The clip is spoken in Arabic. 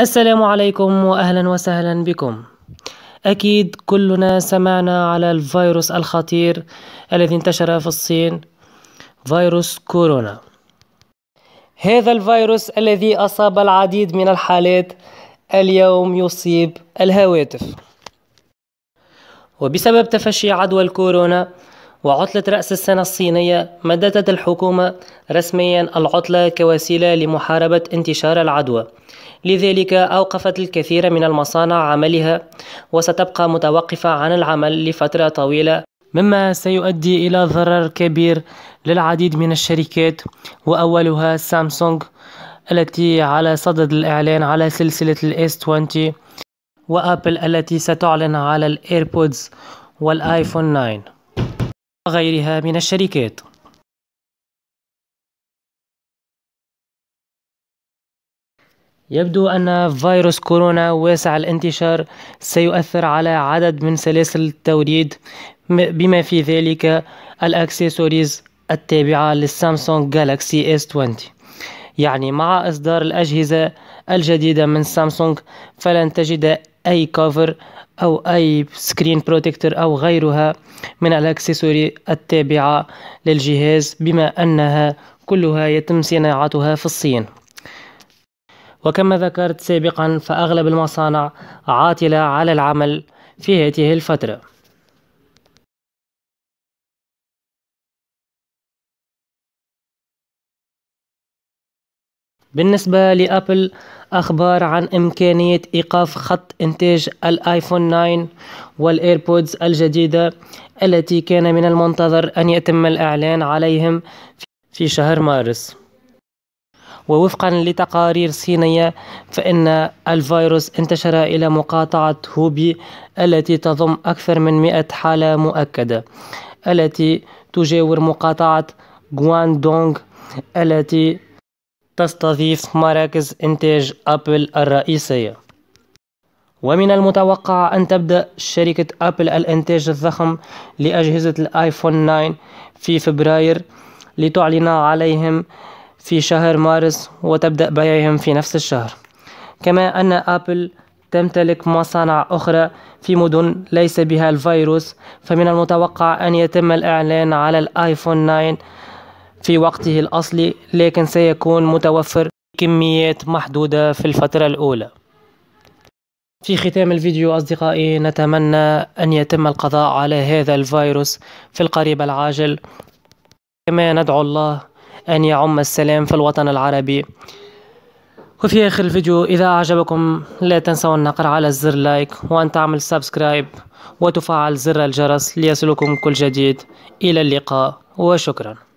السلام عليكم وأهلا وسهلا بكم أكيد كلنا سمعنا على الفيروس الخطير الذي انتشر في الصين فيروس كورونا هذا الفيروس الذي أصاب العديد من الحالات اليوم يصيب الهواتف وبسبب تفشي عدوى الكورونا وعطلة رأس السنة الصينية مددت الحكومة رسميا العطلة كوسيلة لمحاربة انتشار العدوى لذلك أوقفت الكثير من المصانع عملها وستبقى متوقفة عن العمل لفترة طويلة مما سيؤدي إلى ضرر كبير للعديد من الشركات وأولها سامسونج التي على صدد الإعلان على سلسلة الاس 20 وأبل التي ستعلن على الإيربودز والآيفون 9 وغيرها من الشركات يبدو أن فيروس كورونا واسع الانتشار سيؤثر على عدد من سلاسل التوريد بما في ذلك الأكسسوارز التابعة للسامسونج جالاكسي s 20 يعني مع إصدار الأجهزة الجديدة من سامسونج فلن تجد أي كوفر أو أي سكرين بروتكتور أو غيرها من الأكسسوري التابعة للجهاز بما أنها كلها يتم صناعتها في الصين وكما ذكرت سابقا فأغلب المصانع عاطلة على العمل في هذه الفترة بالنسبة لأبل أخبار عن إمكانية إيقاف خط إنتاج الآيفون 9 والإيربودز الجديدة التي كان من المنتظر أن يتم الإعلان عليهم في شهر مارس ووفقا لتقارير صينية فإن الفيروس انتشر إلى مقاطعة هوبي التي تضم أكثر من مئة حالة مؤكدة التي تجاور مقاطعة دونغ التي تستضيف مراكز إنتاج أبل الرئيسية ومن المتوقع أن تبدأ شركة أبل الإنتاج الضخم لأجهزة الآيفون 9 في فبراير لتعلن عليهم في شهر مارس وتبدأ بيعهم في نفس الشهر كما أن أبل تمتلك مصانع أخرى في مدن ليس بها الفيروس فمن المتوقع أن يتم الإعلان على الآيفون 9 في وقته الأصلي لكن سيكون متوفر كميات محدودة في الفترة الأولى في ختام الفيديو أصدقائي نتمنى أن يتم القضاء على هذا الفيروس في القريب العاجل كما ندعو الله أن يعم السلام في الوطن العربي وفي آخر الفيديو إذا أعجبكم لا تنسوا النقر على الزر لايك وأن تعمل سبسكرايب وتفعل زر الجرس ليصلكم كل جديد إلى اللقاء وشكراً